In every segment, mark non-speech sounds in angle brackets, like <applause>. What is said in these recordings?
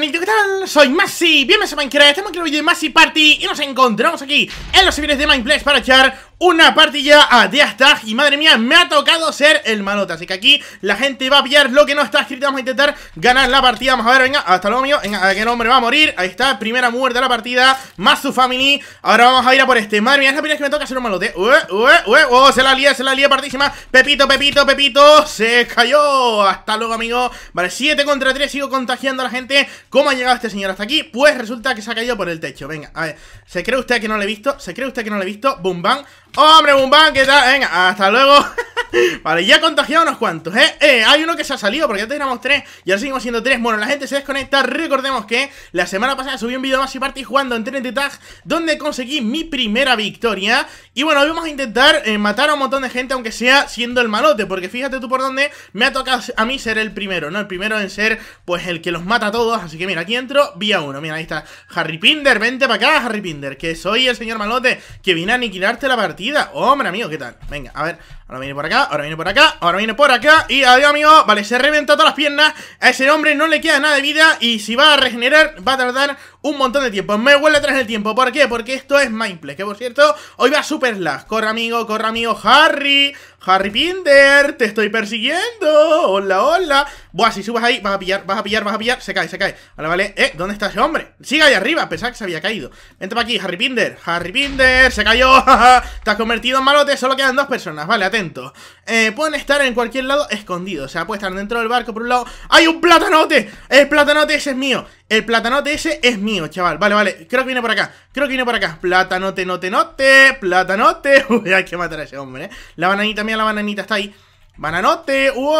¿qué tal? Soy Masi, bienvenidos a Minecraft, estamos en el vídeo de Masi Party y nos encontramos aquí en los civiles de Minecraft para echar una partida a Death Tag y madre mía, me ha tocado ser el malote así que aquí la gente va a pillar lo que no está escrito, vamos a intentar ganar la partida, vamos a ver, venga, hasta luego amigo venga, qué nombre va a morir, ahí está, primera muerte de la partida, más su family, ahora vamos a ir a por este, madre mía, es la primera que me toca ser un malote, uh, uh, oh, se la lía, se la lía partísima, Pepito, Pepito, Pepito, se cayó, hasta luego amigo, vale, 7 contra 3, sigo contagiando a la gente, ¿cómo ha llegado este señor hasta aquí? Pues resulta que se ha caído por el techo, venga, a ver, ¿se cree usted que no le he visto? ¿Se cree usted que no le he visto? Bum, bang, ¡Hombre, Bumbán! ¿Qué tal? Venga, hasta luego. <laughs> <laughs> vale, ya contagiado unos cuantos, ¿eh? ¿eh? Hay uno que se ha salido porque ya teníamos tres y ahora seguimos siendo tres. Bueno, la gente se desconecta. Recordemos que la semana pasada subí un video más y partí jugando en TNT Tag donde conseguí mi primera victoria. Y bueno, hoy vamos a intentar eh, matar a un montón de gente, aunque sea siendo el malote, porque fíjate tú por dónde me ha tocado a mí ser el primero, ¿no? El primero en ser, pues, el que los mata a todos. Así que mira, aquí entro, vía uno. Mira, ahí está. Harry Pinder, vente para acá, Harry Pinder, que soy el señor malote que viene a aniquilarte la partida. Hombre, amigo, ¿qué tal? Venga, a ver, ahora viene por acá ahora viene por acá, ahora viene por acá Y adiós amigo, vale, se reventó todas las piernas A ese hombre no le queda nada de vida Y si va a regenerar, va a tardar un montón de tiempo Me vuelve atrás el tiempo, ¿por qué? Porque esto es Mindplay, que por cierto, hoy va Super lag, Corre amigo, corre amigo, Harry Harry Pinder, te estoy persiguiendo. Hola, hola. Buah, si subes ahí, vas a pillar, vas a pillar, vas a pillar. Se cae, se cae. Vale, vale. Eh, ¿dónde está ese hombre? Sigue ahí arriba. Pensaba que se había caído. Vente para aquí, Harry Pinder. Harry Pinder, se cayó. <laughs> te has convertido en malote. Solo quedan dos personas. Vale, atento. Eh, pueden estar en cualquier lado escondidos. O sea, pueden estar dentro del barco por un lado. ¡Hay un platanote! ¡El platanote ese es mío! El platanote ese es mío, chaval. Vale, vale. Creo que viene por acá. Creo que viene por acá. Platanote, note, note. Platanote. <laughs> Uy, hay que matar a ese hombre, ¿eh? La bananita, mira, la bananita está ahí. Bananote. ¡Uh!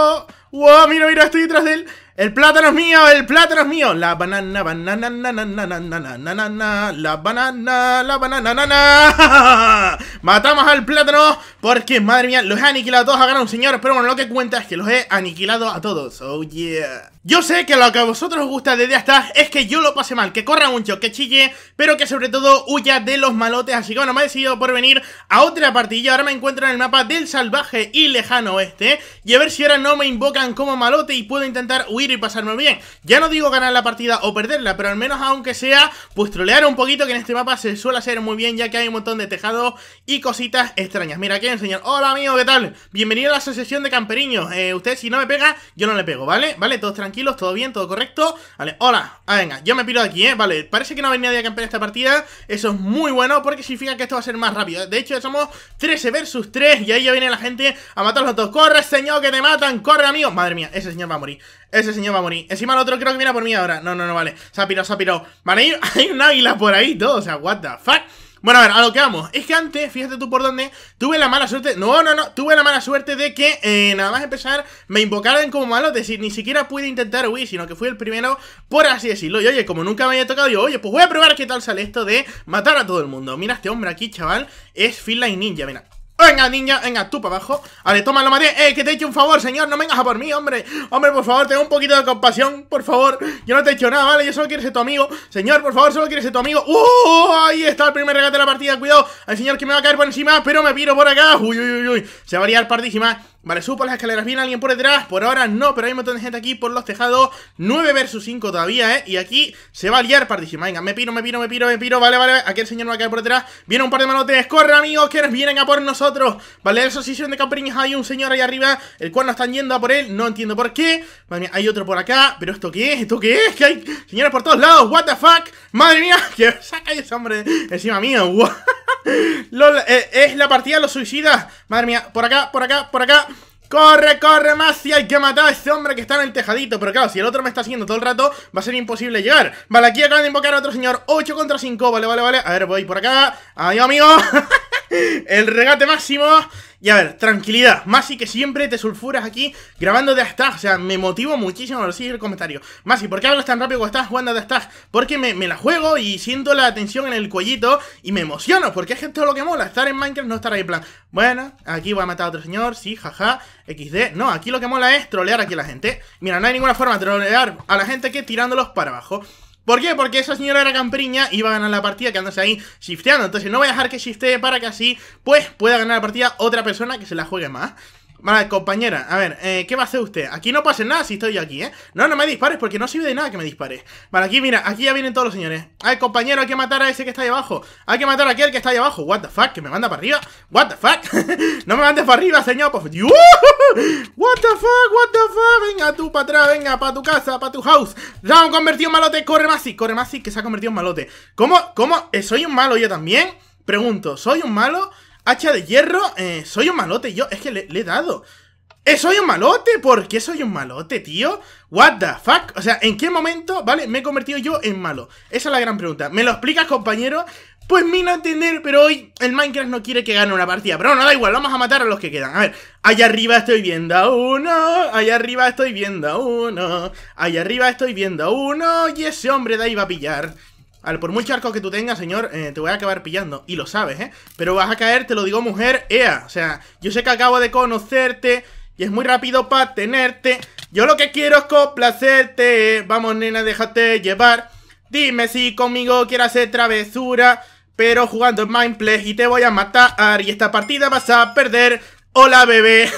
Wow, mira, mira, estoy detrás de él. El plátano es mío, el plátano es mío. La banana, banana, banana, banana, banana, la banana, la banana, banana. <laughs> Matamos al plátano porque, madre mía, los he aniquilado a todos a un señor. Pero bueno, lo que cuenta es que los he aniquilado a todos. Oh yeah. Yo sé que lo que a vosotros os gusta desde hasta es que yo lo pase mal, que corra mucho, que chille, pero que sobre todo huya de los malotes. Así que bueno, me he decidido por venir a otra partida. Ahora me encuentro en el mapa del salvaje y lejano Este, Y a ver si ahora no me invocan como malote y puedo intentar huir y pasarme bien. Ya no digo ganar la partida o perderla, pero al menos aunque sea, pues trolear un poquito, que en este mapa se suele hacer muy bien, ya que hay un montón de tejados y cositas extrañas. Mira, aquí señor Hola, amigo, ¿qué tal? Bienvenido a la asociación de camperiños. Eh, usted, si no me pega, yo no le pego, ¿vale? ¿Vale? Todos tranquilos, todo bien, todo correcto. Vale, hola. Ah, venga, yo me piro de aquí, ¿eh? Vale, parece que no venía nadie a campear esta partida. Eso es muy bueno porque significa que esto va a ser más rápido. De hecho, ya somos 13 versus 3 y ahí ya viene la gente a matar a todos. ¡Corre, señor, que te matan! ¡Corre, amigo! Madre mía, ese señor va a morir. Ese señor va a morir. Encima el otro creo que viene por mí ahora. No, no, no, vale. Se ha pirado, se ha pirado. Vale, hay, <laughs> hay un águila por ahí todo. O sea, what the fuck. Bueno, a ver, a lo que vamos. Es que antes, fíjate tú por dónde, tuve la mala suerte. No, no, no. Tuve la mala suerte de que eh, nada más empezar me invocaron como malo. Es decir, ni siquiera pude intentar huir, sino que fui el primero, por así decirlo. Y oye, como nunca me había tocado, yo, oye, pues voy a probar qué tal sale esto de matar a todo el mundo. Mira, este hombre aquí, chaval, es Finline Ninja. Mira, Venga, niña, venga, tú para abajo. vale toma, lo maté. Eh, que te he hecho un favor, señor. No vengas a por mí, hombre. Hombre, por favor, ten un poquito de compasión, por favor. Yo no te he hecho nada, ¿vale? Yo solo quiero ser tu amigo. Señor, por favor, solo quiero ser tu amigo. ¡Uh! Ahí está el primer regate de la partida. Cuidado. El señor que me va a caer por encima, pero me piro por acá. Uy, uy, uy, uy. Se va a liar partidísima. Vale, subo las escaleras. Viene alguien por detrás. Por ahora no, pero hay un montón de gente aquí por los tejados. 9 versus 5 todavía, ¿eh? Y aquí se va a liar Venga, me piro, me piro, me piro, me piro. Vale, vale. Aquí el señor va a caer por detrás. Viene un par de manotes. Corre, amigos, que vienen a por nosotros. Vale, la asociación de campeones. Hay un señor ahí arriba, el cual no están yendo a por él. No entiendo por qué. Madre mía, hay otro por acá. ¿Pero esto qué es? ¿Esto qué es? Que hay señores por todos lados. ¿What the fuck? Madre mía, <laughs> que saca ese hombre encima mío. <laughs> Eh, es la partida de los suicidas. Madre mía, por acá, por acá, por acá. ¡Corre, corre, Masi! Hay que matar a ese hombre que está en el tejadito Pero claro, si el otro me está siguiendo todo el rato Va a ser imposible llegar Vale, aquí acaban de invocar a otro señor 8 contra 5, vale, vale, vale A ver, voy por acá Adiós, amigo <laughs> El regate máximo. Y a ver, tranquilidad. Masi, que siempre te sulfuras aquí grabando de hashtag. O sea, me motivo muchísimo al seguir el comentario. Masi, ¿por qué hablas tan rápido cuando estás jugando de Astag? Porque me, la juego y siento la tensión en el cuellito y me emociono. Porque es que todo lo que mola. Estar en Minecraft no estar ahí en plan. Bueno, aquí voy a matar a otro señor. Sí, jaja. XD. No, aquí lo que mola es trolear aquí a la gente. Mira, no hay ninguna forma de trolear a la gente que tirándolos para abajo. ¿Por qué? Porque esa señora era campriña y iba a ganar la partida quedándose ahí shifteando. Entonces no voy a dejar que shiftee para que así pues pueda ganar la partida otra persona que se la juegue más. Vale, compañera, a ver, eh, ¿qué va a hacer usted? Aquí no pasa nada si estoy yo aquí, ¿eh? No, no me dispares porque no sirve de nada que me dispares Vale, aquí mira, aquí ya vienen todos los señores A compañero, hay que matar a ese que está ahí abajo Hay que matar a aquel que está ahí abajo What the fuck, que me manda para arriba What the fuck <laughs> No me mandes para arriba, señor, What the fuck, what the fuck Venga tú para atrás, venga, para tu casa, para tu house Round convertido en malote, corre más y corre más y que se ha convertido en malote ¿Cómo, cómo? Eh, ¿Soy un malo yo también? Pregunto, ¿soy un malo? Hacha de hierro, eh, soy un malote Yo, es que le, he dado ¿Eh, ¿Soy un malote? ¿Por qué soy un malote, tío? What the fuck? O sea, ¿en qué momento, vale, me he convertido yo en malo? Esa es la gran pregunta ¿Me lo explicas, compañero? Pues mina entender, pero hoy el Minecraft no quiere que gane una partida. Pero no, da igual, vamos a matar a los que quedan. A ver, allá arriba estoy viendo a uno, allá arriba estoy viendo a uno, allá arriba estoy viendo a uno, y ese hombre de ahí va a pillar. A ver, por mucho arco que tú tengas, señor, eh, te voy a acabar pillando. Y lo sabes, ¿eh? Pero vas a caer, te lo digo, mujer, ea. O sea, yo sé que acabo de conocerte y es muy rápido para tenerte. Yo lo que quiero es complacerte. Vamos, nena, déjate llevar. Dime si conmigo quieres hacer travesura pero jugando en Mindplay y te voy a matar y esta partida vas a perder. Hola bebé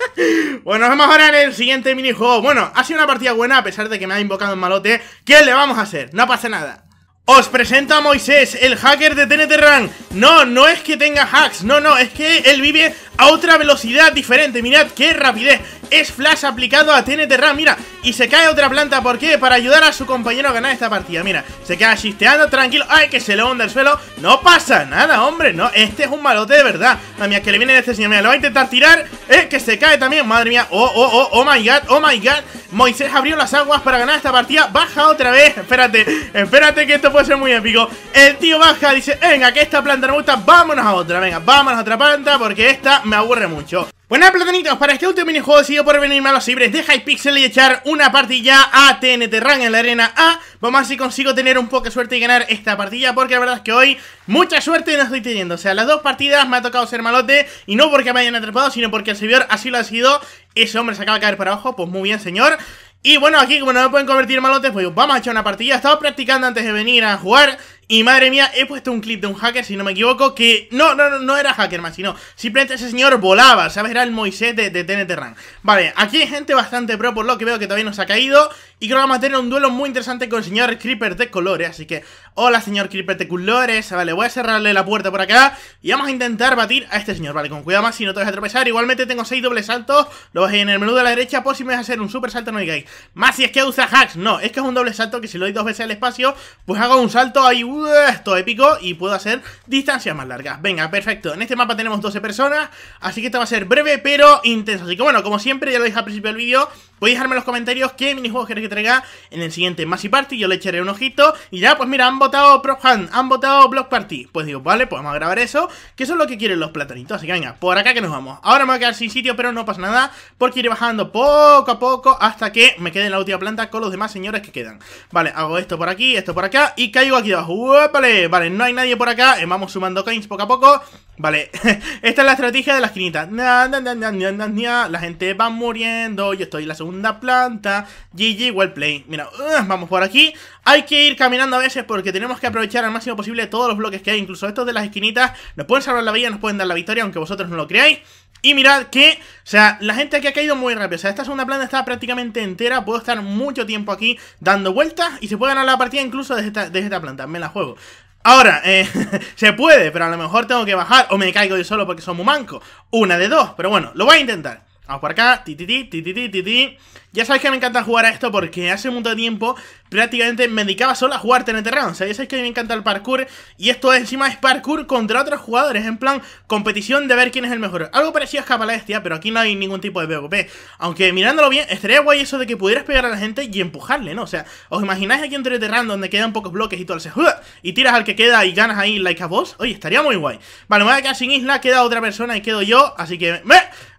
<laughs> Bueno, nos vemos ahora en el siguiente minijuego Bueno, ha sido una partida buena a pesar de que me ha invocado el malote ¿Qué le vamos a hacer? No pasa nada os presento a Moisés, el hacker de TNT Run No, no es que tenga hacks, no, no, es que él vive a otra velocidad diferente Mirad qué rapidez es Flash aplicado a TNT Ram, mira Y se cae otra planta, ¿por qué? Para ayudar a su compañero a ganar esta partida Mira, se queda chisteando, tranquilo Ay, que se le hunde el suelo No pasa nada, hombre, no Este es un malote de verdad Madre mía, que le viene de este señor Mira, lo va a intentar tirar Eh, que se cae también Madre mía, oh, oh, oh, oh my god, oh my god Moisés abrió las aguas para ganar esta partida Baja otra vez, espérate Espérate que esto puede ser muy épico El tío baja, dice Venga, que esta planta no gusta Vámonos a otra, venga Vámonos a otra planta Porque esta me aburre mucho. Buenas platanitos, para este último minijuego decidido por venirme a los cibres de Hypixel y echar una partilla a TNT Run en la arena A. Vamos a ver si consigo tener un poco de suerte y ganar esta partilla, porque la verdad es que hoy mucha suerte no estoy teniendo. O sea, las dos partidas me ha tocado ser malote, y no porque me hayan atrapado, sino porque el servidor así lo ha sido. Ese hombre se acaba de caer para abajo, pues muy bien, señor. Y bueno, aquí como no me pueden convertir en malotes, pues vamos a echar una partida. Estaba practicando antes de venir a jugar y madre mía, he puesto un clip de un hacker, si no me equivoco, que no, no, no, no era hacker más, sino simplemente ese señor volaba, ¿sabes? Era el Moisés de, de TNT Run. Vale, aquí hay gente bastante pro por lo que veo que todavía nos ha caído. Y creo que vamos a tener un duelo muy interesante con el señor Creeper de colores, así que Hola, señor de colores, Vale, voy a cerrarle la puerta por acá. Y vamos a intentar batir a este señor. Vale, con cuidado más si no te vas a tropezar. Igualmente tengo 6 dobles saltos. Lo bajé en el menú de la derecha por si me vas a hacer un super salto no digáis. Más si es que usa hacks. No, es que es un doble salto que si lo doy dos veces al espacio, pues hago un salto ahí, uh, esto épico. Y puedo hacer distancias más largas. Venga, perfecto. En este mapa tenemos 12 personas. Así que esto va a ser breve, pero intenso. Así que bueno, como siempre, ya lo dije al principio del vídeo. Podéis dejarme en los comentarios qué minijuegos queréis que traiga en el siguiente massy Party, yo le echaré un ojito. Y ya, pues mira, han votado prof hand han votado Block Party. Pues digo, vale, pues vamos a grabar eso, que eso es lo que quieren los platanitos. Así que venga, por acá que nos vamos. Ahora me voy a quedar sin sitio, pero no pasa nada, porque iré bajando poco a poco hasta que me quede en la última planta con los demás señores que quedan. Vale, hago esto por aquí, esto por acá y caigo aquí abajo. Vale, vale, no hay nadie por acá, eh, vamos sumando coins poco a poco. Vale, <laughs> esta es la estrategia de la esquinita. La gente va muriendo. Yo estoy en la segunda planta. GG, well play. Mira, vamos por aquí. Hay que ir caminando a veces porque tenemos que aprovechar al máximo posible todos los bloques que hay. Incluso estos de las esquinitas nos pueden salvar la vida, nos pueden dar la victoria, aunque vosotros no lo creáis. Y mirad que, o sea, la gente aquí ha caído muy rápido. O sea, esta segunda planta está prácticamente entera. Puedo estar mucho tiempo aquí dando vueltas y se puede ganar la partida incluso desde desde esta planta. Me la juego. Ahora, eh, <laughs> se puede, pero a lo mejor tengo que bajar o me caigo yo solo porque soy muy manco. Una de dos, pero bueno, lo voy a intentar. Vamos por acá, ti, ti, ti, Ya sabéis que me encanta jugar a esto porque hace mucho tiempo prácticamente me dedicaba solo a jugar TNT terreno. O sea, ya sabéis que a mí me encanta el parkour y esto encima es parkour contra otros jugadores, en plan competición de ver quién es el mejor. Algo parecido a Escapalestia, pero aquí no hay ningún tipo de PvP. Aunque mirándolo bien, estaría guay eso de que pudieras pegar a la gente y empujarle, ¿no? O sea, ¿os imagináis aquí en TNT donde quedan pocos bloques y todo juego? y tiras al que queda y ganas ahí like a vos. Oye, estaría muy guay. Vale, me voy a quedar sin isla, queda otra persona y quedo yo, así que... ¡Me!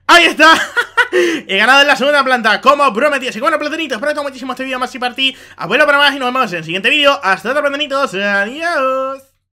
¡Ahí está! <laughs> He ganado en la segunda planta, como prometí. Así que bueno, platanitos, espero muchísimo este vídeo más y para Abuelo para más y nos vemos en el siguiente vídeo. Hasta otro platanitos. Adiós.